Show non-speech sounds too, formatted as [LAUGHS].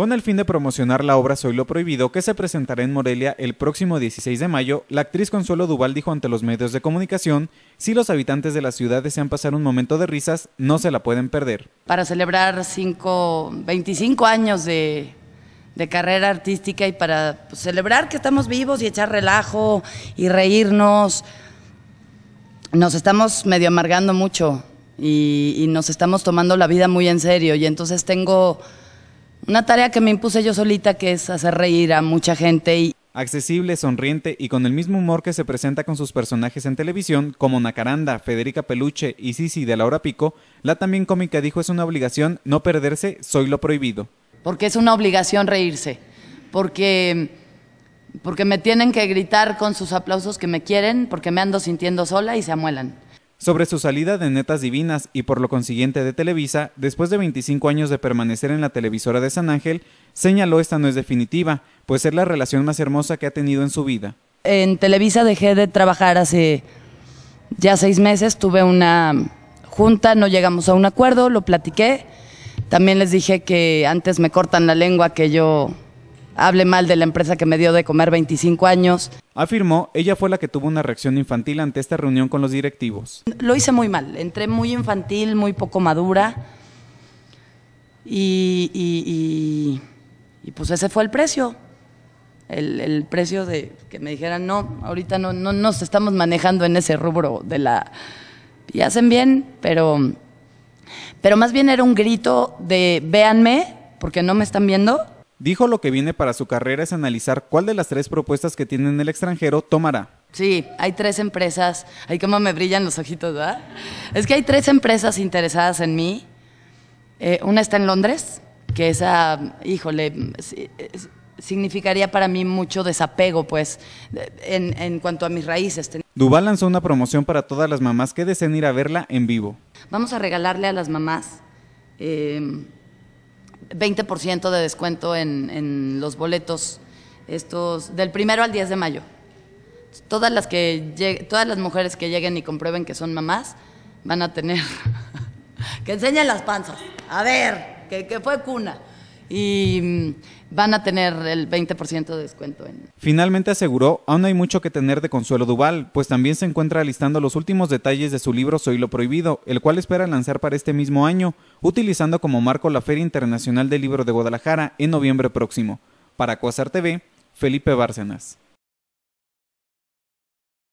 Con el fin de promocionar la obra Soy lo Prohibido, que se presentará en Morelia el próximo 16 de mayo, la actriz Consuelo Duval dijo ante los medios de comunicación, si los habitantes de la ciudad desean pasar un momento de risas, no se la pueden perder. Para celebrar 25 años de, carrera artística y para pues, celebrar que estamos vivos y echar relajo y reírnos, nos estamos medio amargando mucho y, y nos estamos tomando la vida muy en serio y entonces tengo una tarea que me impuse yo solita que es hacer reír a mucha gente y Accesible, sonriente y con el mismo humor que se presenta con sus personajes en televisión, como Nacaranda, Federica Peluche y Sisi de Laura Pico, la también cómica dijo es una obligación no perderse Soy lo prohibido. Porque es una obligación reírse, porque, porque me tienen que gritar con sus aplausos que me quieren, porque me ando sintiendo sola y se amuelan sobre su salida de Netas Divinas y por lo consiguiente de Televisa, después de 25 años de permanecer en la televisora de San Ángel, señaló esta no es definitiva, pues es la relación más hermosa que ha tenido en su vida. En Televisa dejé de trabajar hace ya seis meses, tuve una junta, no llegamos a un acuerdo, lo platiqué. También les dije que antes me cortan la lengua que yo hable mal de la empresa que me dio de comer 25 años. Afirmó, ella fue la que tuvo una reacción infantil ante esta reunión con los directivos. Lo hice muy mal, entré muy infantil, muy poco madura y, pues ese fue el precio. El, precio de que me dijeran, no, ahorita no, no nos estamos manejando en ese rubro de la... Y hacen bien, pero, pero más bien era un grito de véanme, porque no me están viendo, Dijo lo que viene para su carrera es analizar cuál de las tres propuestas que tiene en el extranjero tomará. Sí, hay tres empresas. Ay, cómo me brillan los ojitos, ¿verdad? Es que hay tres empresas interesadas en mí. Eh, una está en Londres, que esa, híjole, significaría para mí mucho desapego, pues, en, cuanto a mis raíces. Duval lanzó una promoción para todas las mamás que deseen ir a verla en vivo. Vamos a regalarle a las mamás. Eh, 20% de descuento en, en, los boletos estos del primero al 10 de mayo. Todas las, que todas las mujeres que lleguen y comprueben que son mamás van a tener... [LAUGHS] que enseñen las panzas. A ver, que, que fue cuna y mm, van a tener el 20% de descuento. En... Finalmente aseguró, aún hay mucho que tener de Consuelo Duval, pues también se encuentra listando los últimos detalles de su libro Soy lo Prohibido, el cual espera lanzar para este mismo año, utilizando como marco la Feria Internacional del Libro de Guadalajara en noviembre próximo. Para Cuasar TV, Felipe Bárcenas.